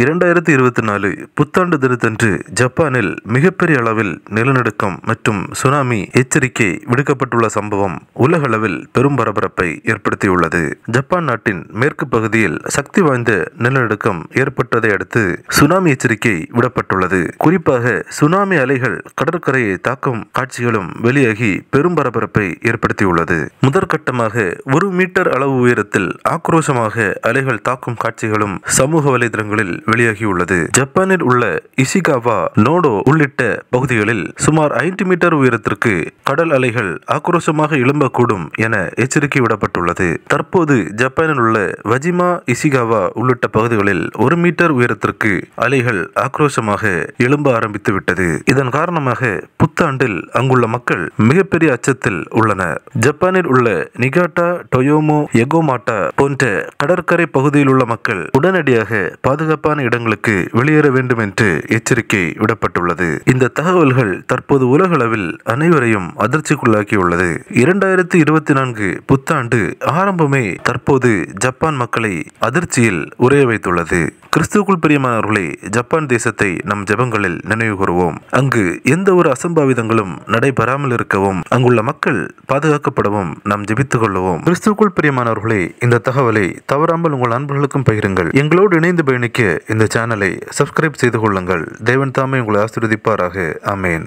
இரண்டாயிரத்தி இருபத்தி நாலு புத்தாண்டு தினத்தன்று ஜப்பானில் மிகப்பெரிய அளவில் நிலநடுக்கம் மற்றும் சுனாமி எச்சரிக்கை விடுக்கப்பட்டுள்ள சம்பவம் உலகளவில் பெரும் பரபரப்பை ஏற்படுத்தியுள்ளது ஜப்பான் நாட்டின் மேற்கு பகுதியில் சக்தி வாய்ந்த நிலநடுக்கம் ஏற்பட்டதை அடுத்து சுனாமி எச்சரிக்கை விடப்பட்டுள்ளது குறிப்பாக சுனாமி அலைகள் கடற்கரையை தாக்கும் காட்சிகளும் வெளியாகி பெரும் பரபரப்பை ஏற்படுத்தியுள்ளது முதற்கட்டமாக ஒரு மீட்டர் அளவு உயரத்தில் ஆக்ரோஷமாக அலைகள் தாக்கும் காட்சிகளும் சமூக வலைதளங்களில் வெளியாகியுள்ளது ஜப்பானில் உள்ள இசிகாவா நோடோ உள்ளிட்ட பகுதிகளில் சுமார் ஐந்து மீட்டர் உயரத்திற்கு கடல் அலைகள் ஆக்ரோஷமாக எழும்பக்கூடும் என எச்சரிக்கை விடப்பட்டுள்ளது தற்போது ஜப்பானில் உள்ள வஜிமா இசிகாவா உள்ளிட்ட பகுதிகளில் ஒரு மீட்டர் உயரத்திற்கு அலைகள் ஆக்ரோஷமாக எழும்ப ஆரம்பித்து விட்டது இதன் காரணமாக புத்தாண்டில் அங்குள்ள மக்கள் மிகப்பெரிய அச்சத்தில் உள்ளனர் ஜப்பானில் உள்ள நிகாட்டா டொயோமோ எகோமாட்டா போன்ற கடற்கரை பகுதியில் உள்ள மக்கள் உடனடியாக பாதுகாப்பு பாதுகாப்பான இடங்களுக்கு வெளியேற வேண்டும் என்று எச்சரிக்கை விடப்பட்டுள்ளது இந்த தகவல்கள் தற்போது உலகளவில் அனைவரையும் அதிர்ச்சிக்குள்ளாக்கியுள்ளது இரண்டாயிரத்தி இருபத்தி நான்கு புத்தாண்டு ஆரம்பமே தற்போது ஜப்பான் மக்களை அதிர்ச்சியில் உரைய வைத்துள்ளது கிறிஸ்துக்குள் பிரியமானவர்களே ஜப்பான் தேசத்தை நம் ஜபங்களில் நினைவு கூறுவோம் அங்கு எந்த ஒரு அசம்பாவிதங்களும் நடைபெறாமல் இருக்கவும் அங்குள்ள மக்கள் பாதுகாக்கப்படவும் நாம் ஜபித்துக் கொள்ளவும் கிறிஸ்துக்குள் பிரியமானவர்களே இந்த தகவலை தவறாமல் உங்கள் அன்பர்களுக்கும் பகிருங்கள் எங்களோடு இணைந்து பயணிக்க இந்த சேனலை சப்ஸ்கிரைப் செய்து கொள்ளுங்கள் தேவன் தாமே உங்களை ஆசிர்வதிப்பாராக அமேன்